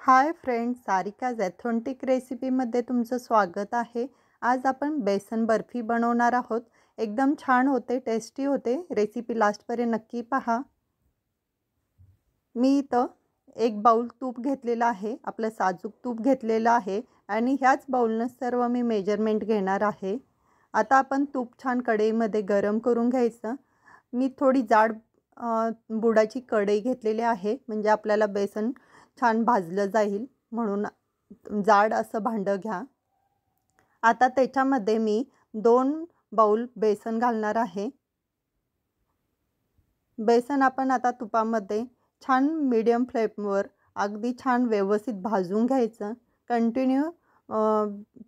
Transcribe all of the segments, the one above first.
hi friends सारिकाज recipe रेसिपीमध्ये तुमचं स्वागत आहे आज आपण बेसन बर्फी बनवणार आहोत एकदम छान होते टेस्टी होते रेसिपी लास्टपर्यंत नक्की पहा मी इथं एक बाऊल तूप घेतलेलं आहे आपलं साजूक तूप घेतलेलं आहे आणि ह्याच बाऊलनं सर्व मी मेजरमेंट घेणार आहे आता आपण तूप छान कढईमध्ये गरम करून घ्यायचं मी थोडी जाड बुडाची कढई घेतलेली आहे म्हणजे आपल्याला बेसन छान भाजलं जाईल म्हणून जाड असं भांडं घ्या आता त्याच्यामध्ये मी दोन बाऊल बेसन घालणार आहे बेसन आपण आता तुपामध्ये छान मीडियम फ्लेमवर अगदी छान व्यवस्थित भाजून घ्यायचं कंटिन्यू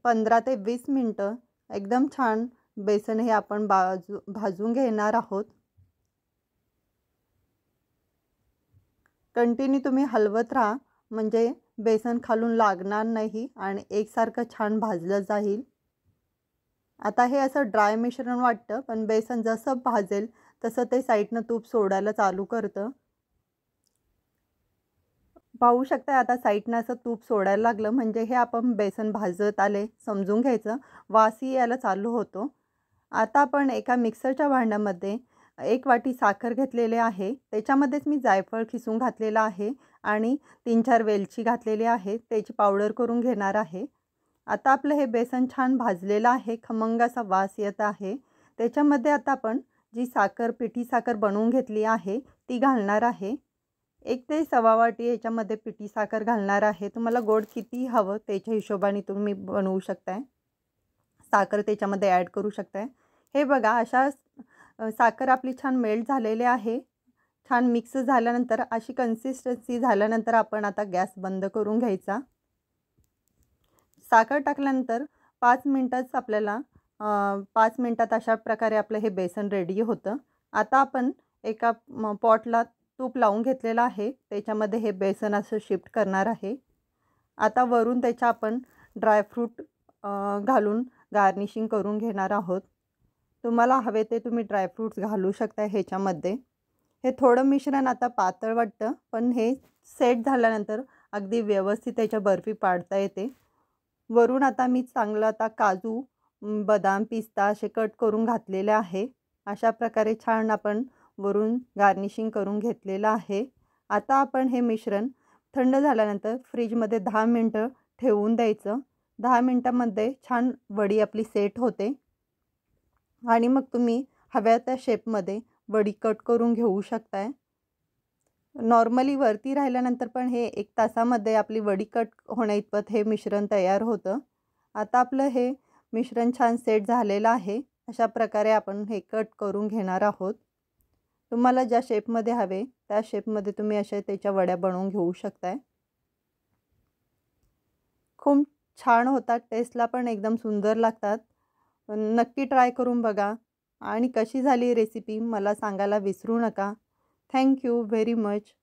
पंधरा ते वीस मिनटं एकदम छान बेसन हे आपण बाजू भाजून घेणार आहोत कंटिन्यू तुम्ही हलवत राहा म्हणजे बेसन खालून लागणार नाही आणि एकसारखं छान भाजलं जाईल आता हे असं ड्राय मिश्रण वाटतं पण बेसन जसं भाजेल तसं ते साईडनं तूप सोडायला चालू करतं पाहू शकता आता साईडनं असं तूप सोडायला लागलं म्हणजे हे आपण बेसन भाजत आले समजून घ्यायचं वासही यायला चालू होतो आता आपण एका मिक्सरच्या भांड्यामध्ये एक वाटी साखर घेतलेले आहे त्याच्यामध्येच मी जायफळ खिसून घातलेलं आहे आणि तीन चार वेलची घातलेली आहे त्याची पावडर करून घेणार आहे आता आपलं हे बेसन छान भाजलेलं आहे खमंग असा वास येत आहे त्याच्यामध्ये आता आपण जी साखर पिठी साखर बनवून घेतली आहे ती घालणार आहे एक ते सव्वा वाटी याच्यामध्ये पिठी साखर घालणार आहे तुम्हाला गोड किती हवं त्याच्या हिशोबाने तुम्ही बनवू शकताय साखर त्याच्यामध्ये ॲड करू शकताय हे बघा अशा साखर आपली छान मेल्ट झालेली आहे छान मिक्स झाल्यानंतर अशी कन्सिस्टन्सी झाल्यानंतर आपण आता गॅस बंद करून घ्यायचा साखर टाकल्यानंतर पाच मिनटाच आपल्याला पाच मिनटात अशा प्रकारे आपलं हे बेसन रेडी होतं आता आपण एका पॉटला तूप लावून घेतलेलं आहे त्याच्यामध्ये हे बेसन असं शिफ्ट करणार आहे आता वरून त्याच्या आपण ड्रायफ्रूट घालून गार्निशिंग करून घेणार आहोत तुम्हाला हवे ते तुम्ही ड्रायफ्रूट्स घालू शकता ह्याच्यामध्ये हे थोडं मिश्रण आता पातळ वाटतं पण हे सेट झाल्यानंतर अगदी व्यवस्थित त्याच्या बर्फी पाडता येते वरून आता मी चांगलं आता काजू बदाम पिस्ता असे कट करून घातलेले आहे अशा प्रकारे छान आपण वरून गार्निशिंग करून घेतलेलं आहे आता आपण हे मिश्रण थंड झाल्यानंतर फ्रीजमध्ये दहा मिनटं ठेवून द्यायचं दहा मिनटामध्ये छान वडी आपली सेट होते आणि मग तुम्ही हव्या त्या शेपमध्ये वडी कट करून घेऊ शकताय नॉर्मली वरती राहिल्यानंतर पण हे एक तासामध्ये आपली वडी कट होण्या इतपत हे मिश्रण तयार होतं आता आपलं हे मिश्रण छान सेट झालेलं आहे अशा प्रकारे आपण हे कट करून घेणार आहोत तुम्हाला ज्या शेपमध्ये हवे त्या शेपमध्ये तुम्ही अशा त्याच्या वड्या बनवून घेऊ शकताय खूप छान होतात टेस्टला पण एकदम सुंदर लागतात नक्की ट्राय करून बघा आणि कशी झाली रेसिपी मला सांगायला विसरू नका थँक्यू व्हेरी मच